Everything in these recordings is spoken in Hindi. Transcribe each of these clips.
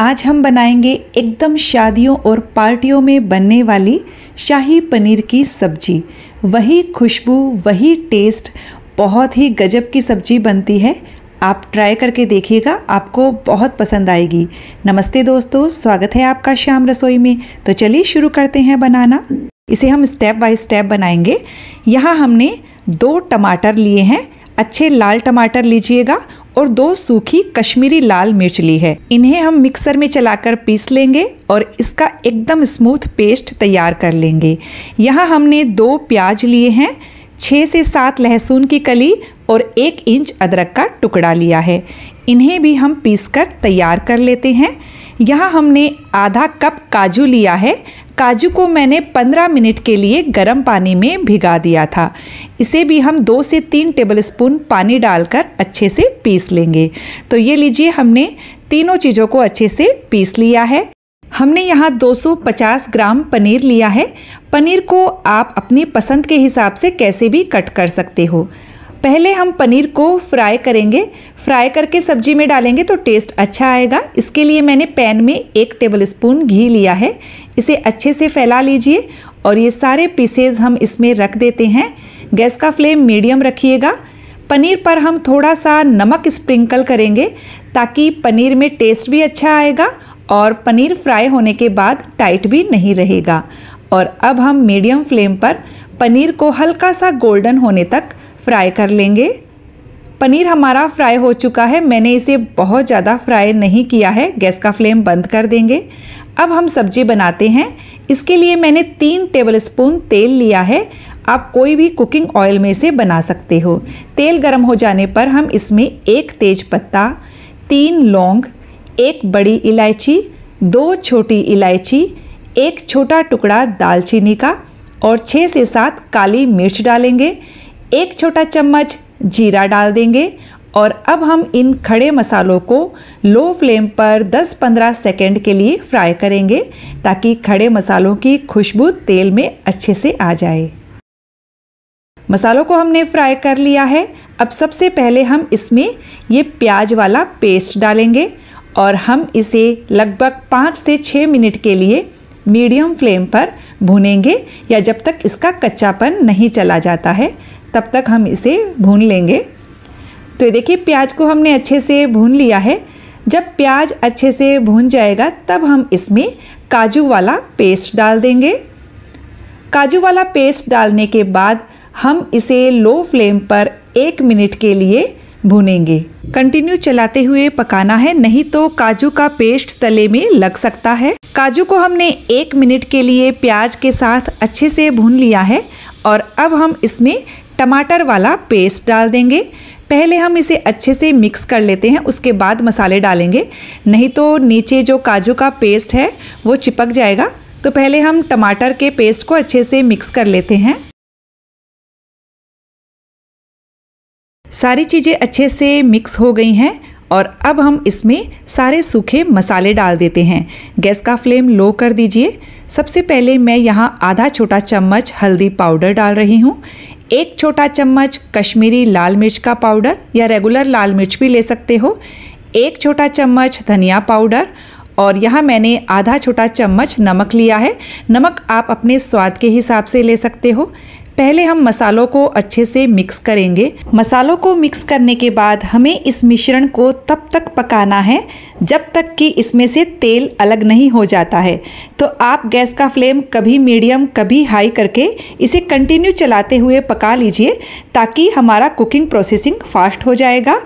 आज हम बनाएंगे एकदम शादियों और पार्टियों में बनने वाली शाही पनीर की सब्जी वही खुशबू वही टेस्ट बहुत ही गजब की सब्जी बनती है आप ट्राई करके देखिएगा आपको बहुत पसंद आएगी नमस्ते दोस्तों स्वागत है आपका शाम रसोई में तो चलिए शुरू करते हैं बनाना इसे हम स्टेप बाय स्टेप बनाएंगे यहाँ हमने दो टमाटर लिए हैं अच्छे लाल टमाटर लीजिएगा और दो सूखी कश्मीरी लाल मिर्च ली है इन्हें हम मिक्सर में चलाकर पीस लेंगे और इसका एकदम स्मूथ पेस्ट तैयार कर लेंगे यहाँ हमने दो प्याज लिए हैं छः से सात लहसुन की कली और एक इंच अदरक का टुकड़ा लिया है इन्हें भी हम पीस कर तैयार कर लेते हैं यहाँ हमने आधा कप काजू लिया है काजू को मैंने 15 मिनट के लिए गर्म पानी में भिगा दिया था इसे भी हम दो से तीन टेबलस्पून पानी डालकर अच्छे से पीस लेंगे तो ये लीजिए हमने तीनों चीज़ों को अच्छे से पीस लिया है हमने यहाँ 250 ग्राम पनीर लिया है पनीर को आप अपनी पसंद के हिसाब से कैसे भी कट कर सकते हो पहले हम पनीर को फ्राई करेंगे फ्राई करके सब्जी में डालेंगे तो टेस्ट अच्छा आएगा इसके लिए मैंने पैन में एक टेबल स्पून घी लिया है इसे अच्छे से फैला लीजिए और ये सारे पीसेज हम इसमें रख देते हैं गैस का फ्लेम मीडियम रखिएगा पनीर पर हम थोड़ा सा नमक स्प्रिंकल करेंगे ताकि पनीर में टेस्ट भी अच्छा आएगा और पनीर फ्राई होने के बाद टाइट भी नहीं रहेगा और अब हम मीडियम फ्लेम पर पनीर को हल्का सा गोल्डन होने तक फ्राई कर लेंगे पनीर हमारा फ्राई हो चुका है मैंने इसे बहुत ज़्यादा फ्राई नहीं किया है गैस का फ्लेम बंद कर देंगे अब हम सब्जी बनाते हैं इसके लिए मैंने तीन टेबल स्पून तेल लिया है आप कोई भी कुकिंग ऑयल में से बना सकते हो तेल गर्म हो जाने पर हम इसमें एक तेज पत्ता तीन लौंग एक बड़ी इलायची दो छोटी इलायची एक छोटा टुकड़ा दालचीनी का और छः से सात काली मिर्च डालेंगे एक छोटा चम्मच जीरा डाल देंगे और अब हम इन खड़े मसालों को लो फ्लेम पर 10-15 सेकेंड के लिए फ्राई करेंगे ताकि खड़े मसालों की खुशबू तेल में अच्छे से आ जाए मसालों को हमने फ्राई कर लिया है अब सबसे पहले हम इसमें ये प्याज वाला पेस्ट डालेंगे और हम इसे लगभग पाँच से छः मिनट के लिए मीडियम फ्लेम पर भूनेंगे या जब तक इसका कच्चापन नहीं चला जाता है तब तक हम इसे भून लेंगे तो देखिए प्याज को हमने अच्छे से भून लिया है जब प्याज अच्छे से भून जाएगा तब हम इसमें काजू वाला पेस्ट डाल देंगे काजू वाला पेस्ट डालने के बाद हम इसे लो फ्लेम पर एक मिनट के लिए भूनेंगे कंटिन्यू चलाते हुए पकाना है नहीं तो काजू का पेस्ट तले में लग सकता है काजू को हमने एक मिनट के लिए प्याज के साथ अच्छे से भून लिया है और अब हम इसमें टमाटर वाला पेस्ट डाल देंगे पहले हम इसे अच्छे से मिक्स कर लेते हैं उसके बाद मसाले डालेंगे नहीं तो नीचे जो काजू का पेस्ट है वो चिपक जाएगा तो पहले हम टमाटर के पेस्ट को अच्छे से मिक्स कर लेते हैं सारी चीज़ें अच्छे से मिक्स हो गई हैं और अब हम इसमें सारे सूखे मसाले डाल देते हैं गैस का फ्लेम लो कर दीजिए सबसे पहले मैं यहाँ आधा छोटा चम्मच हल्दी पाउडर डाल रही हूँ एक छोटा चम्मच कश्मीरी लाल मिर्च का पाउडर या रेगुलर लाल मिर्च भी ले सकते हो एक छोटा चम्मच धनिया पाउडर और यहाँ मैंने आधा छोटा चम्मच नमक लिया है नमक आप अपने स्वाद के हिसाब से ले सकते हो पहले हम मसालों को अच्छे से मिक्स करेंगे मसालों को मिक्स करने के बाद हमें इस मिश्रण को तब तक पकाना है जब तक कि इसमें से तेल अलग नहीं हो जाता है तो आप गैस का फ्लेम कभी मीडियम कभी हाई करके इसे कंटिन्यू चलाते हुए पका लीजिए ताकि हमारा कुकिंग प्रोसेसिंग फास्ट हो जाएगा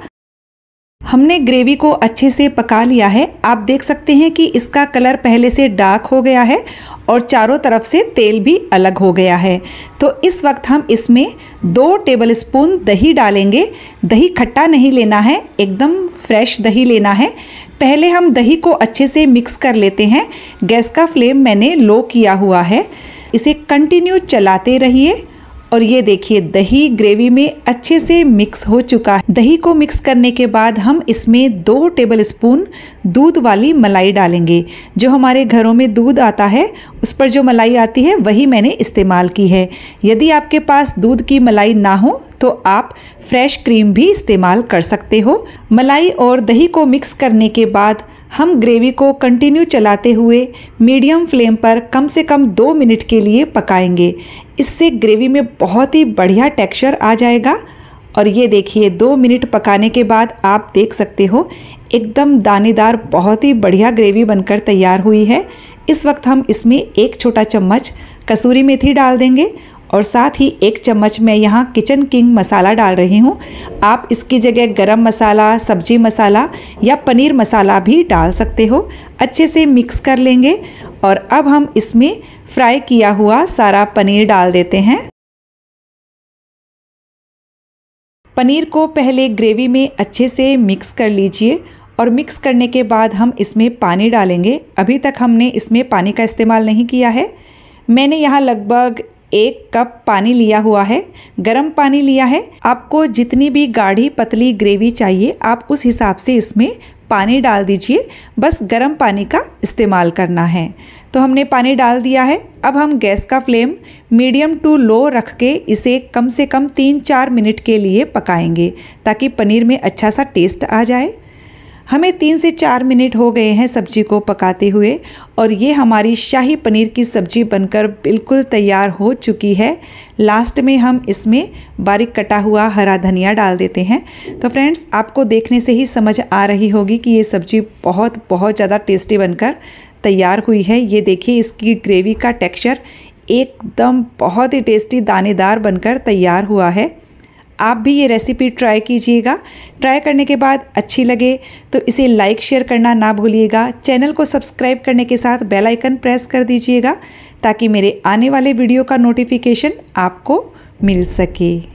हमने ग्रेवी को अच्छे से पका लिया है आप देख सकते हैं कि इसका कलर पहले से डार्क हो गया है और चारों तरफ से तेल भी अलग हो गया है तो इस वक्त हम इसमें दो टेबल स्पून दही डालेंगे दही खट्टा नहीं लेना है एकदम फ्रेश दही लेना है पहले हम दही को अच्छे से मिक्स कर लेते हैं गैस का फ्लेम मैंने लो किया हुआ है इसे कंटिन्यू चलाते रहिए और ये देखिए दही ग्रेवी में अच्छे से मिक्स हो चुका है दही को मिक्स करने के बाद हम इसमें दो टेबल स्पून दूध वाली मलाई डालेंगे जो हमारे घरों में दूध आता है उस पर जो मलाई आती है वही मैंने इस्तेमाल की है यदि आपके पास दूध की मलाई ना हो तो आप फ्रेश क्रीम भी इस्तेमाल कर सकते हो मलाई और दही को मिक्स करने के बाद हम ग्रेवी को कंटिन्यू चलाते हुए मीडियम फ्लेम पर कम से कम दो मिनट के लिए पकाएंगे इससे ग्रेवी में बहुत ही बढ़िया टेक्सचर आ जाएगा और ये देखिए दो मिनट पकाने के बाद आप देख सकते हो एकदम दानेदार बहुत ही बढ़िया ग्रेवी बनकर तैयार हुई है इस वक्त हम इसमें एक छोटा चम्मच कसूरी मेथी डाल देंगे और साथ ही एक चम्मच मैं यहाँ किचन किंग मसाला डाल रही हूँ आप इसकी जगह गरम मसाला सब्जी मसाला या पनीर मसाला भी डाल सकते हो अच्छे से मिक्स कर लेंगे और अब हम इसमें फ्राई किया हुआ सारा पनीर डाल देते हैं पनीर को पहले ग्रेवी में अच्छे से मिक्स कर लीजिए और मिक्स करने के बाद हम इसमें पानी डालेंगे अभी तक हमने इसमें पानी का इस्तेमाल नहीं किया है मैंने यहाँ लगभग एक कप पानी लिया हुआ है गर्म पानी लिया है आपको जितनी भी गाढ़ी पतली ग्रेवी चाहिए आप उस हिसाब से इसमें पानी डाल दीजिए बस गर्म पानी का इस्तेमाल करना है तो हमने पानी डाल दिया है अब हम गैस का फ्लेम मीडियम टू लो रख के इसे कम से कम तीन चार मिनट के लिए पकाएंगे ताकि पनीर में अच्छा सा टेस्ट आ जाए हमें तीन से चार मिनट हो गए हैं सब्जी को पकाते हुए और ये हमारी शाही पनीर की सब्जी बनकर बिल्कुल तैयार हो चुकी है लास्ट में हम इसमें बारीक कटा हुआ हरा धनिया डाल देते हैं तो फ्रेंड्स आपको देखने से ही समझ आ रही होगी कि ये सब्जी बहुत बहुत ज़्यादा टेस्टी बनकर तैयार हुई है ये देखिए इसकी ग्रेवी का टेक्स्चर एकदम बहुत ही टेस्टी दानेदार बनकर तैयार हुआ है आप भी ये रेसिपी ट्राई कीजिएगा ट्राई करने के बाद अच्छी लगे तो इसे लाइक शेयर करना ना भूलिएगा चैनल को सब्सक्राइब करने के साथ बेल आइकन प्रेस कर दीजिएगा ताकि मेरे आने वाले वीडियो का नोटिफिकेशन आपको मिल सके